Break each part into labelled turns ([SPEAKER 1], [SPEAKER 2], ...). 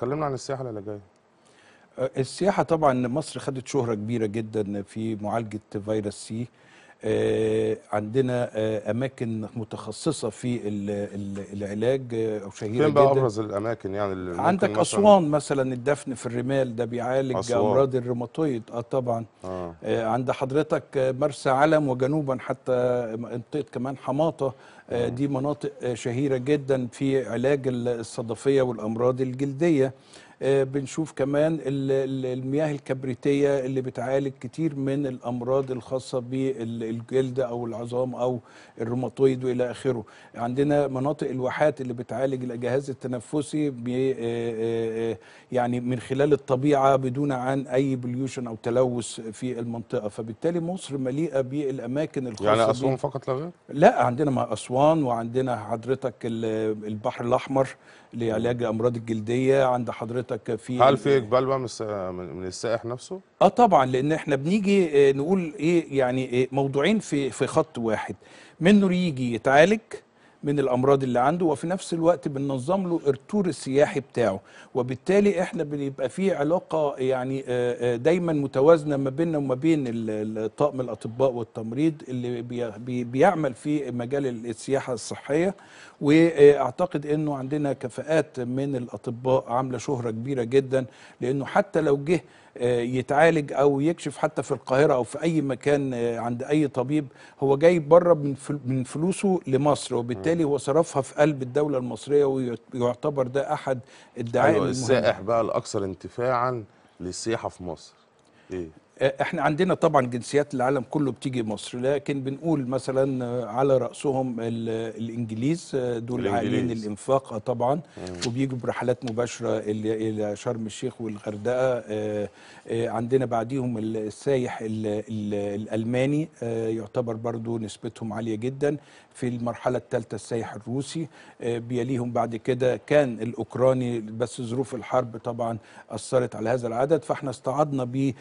[SPEAKER 1] كلمنا عن السياحه اللي جايه آه، السياحه طبعا مصر خدت شهره كبيره جدا في معالجه فيروس سي آه، عندنا آه، اماكن متخصصه في العلاج آه، شهيره جدا فين بقى ابرز الاماكن يعني اللي عندك مثلاً اسوان مثلا الدفن في الرمال ده بيعالج امراض الروماتويد اه طبعا آه. عند حضرتك مرسى علم وجنوبا حتى منطقه كمان حماطه دي مناطق شهيره جدا في علاج الصدفيه والامراض الجلديه آه، بنشوف كمان المياه الكبريتيه اللي بتعالج كتير من الامراض الخاصه بالجلد او العظام او الروماتويد والى اخره عندنا مناطق الواحات اللي بتعالج الجهاز التنفسي آه، آه، يعني من خلال الطبيعه بدون عن اي بليوشن او تلوث في المنطقه فبالتالي مصر مليئه بالاماكن الخاصه يعني اسوان فقط لا غير لا عندنا مع اسوان وعندنا حضرتك البحر الاحمر لعلاج امراض الجلديه عند حضرتك حضرتك في هل في اقبال بقى من السائح نفسه؟ اه طبعا لان احنا بنيجي آه، نقول ايه يعني آه، موضوعين في في خط واحد منه يجي يتعالج من الامراض اللي عنده وفي نفس الوقت بننظم له التور السياحي بتاعه وبالتالي احنا بيبقى في علاقه يعني آه، آه، دايما متوازنه ما بيننا وما بين طاقم الاطباء والتمريض اللي بي بيعمل في مجال السياحه الصحيه واعتقد انه عندنا كفاءات من الاطباء عامله شهره كبيره جدا لانه حتى لو جه آه، يتعالج او يكشف حتى في القاهره او في اي مكان آه، عند اي طبيب هو جاي بره من فلوسه لمصر وبالتالي هو صرفها في قلب الدوله المصريه ويعتبر ده احد الدعائم السائح بقى الاكثر انتفاعا للسياحه في مصر ايه احنا عندنا طبعا جنسيات العالم كله بتيجي مصر لكن بنقول مثلا على راسهم الانجليز آه، دول العاملين الانفاق آه، طبعا وبيجوا برحلات مباشره الى شرم الشيخ والغردقه آه، عندنا بعديهم السايح الالماني يعتبر برضو نسبتهم عاليه جدا في المرحله الثالثه السايح الروسي بيليهم بعد كده كان الاوكراني بس ظروف الحرب طبعا اثرت على هذا العدد فاحنا استعدنا بيه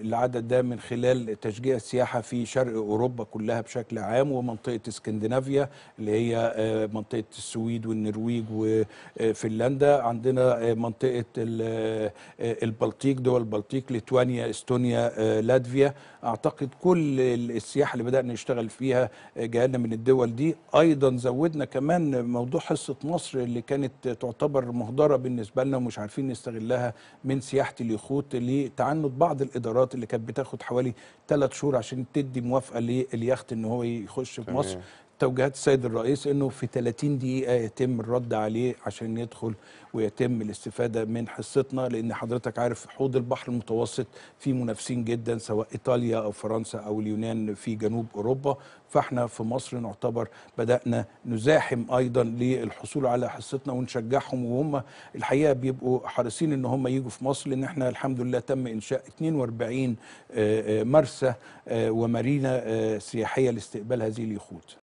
[SPEAKER 1] العدد ده من خلال تشجيع السياحة في شرق أوروبا كلها بشكل عام ومنطقة اسكندنافيا اللي هي آه، منطقة السويد والنرويج وفنلندا عندنا آه، منطقة آه، البلطيق دول البلطيق ليتوانيا استونيا لاتفيا أعتقد كل السياحة اللي بدأنا نشتغل فيها جاءنا من الدول دي أيضا زودنا كمان موضوع حصة مصر اللي كانت تعتبر مهدرة بالنسبة لنا ومش عارفين نستغلها من سياحة اليخوت لتعنت بعض الإدارات الامارات اللي كانت بتاخد حوالي ثلاث شهور عشان تدي موافقه لليخت ان هو يخش في مصر توجيهات السيد الرئيس انه في 30 دقيقه يتم الرد عليه عشان يدخل ويتم الاستفاده من حصتنا لان حضرتك عارف حوض البحر المتوسط في منافسين جدا سواء ايطاليا او فرنسا او اليونان في جنوب اوروبا فاحنا في مصر نعتبر بدانا نزاحم ايضا للحصول على حصتنا ونشجعهم وهم الحقيقه بيبقوا حريصين ان هم يجوا في مصر لان احنا الحمد لله تم انشاء 42 آه، آه، مرسى آه، ومارينا سياحيه لاستقبال هذه اليخوت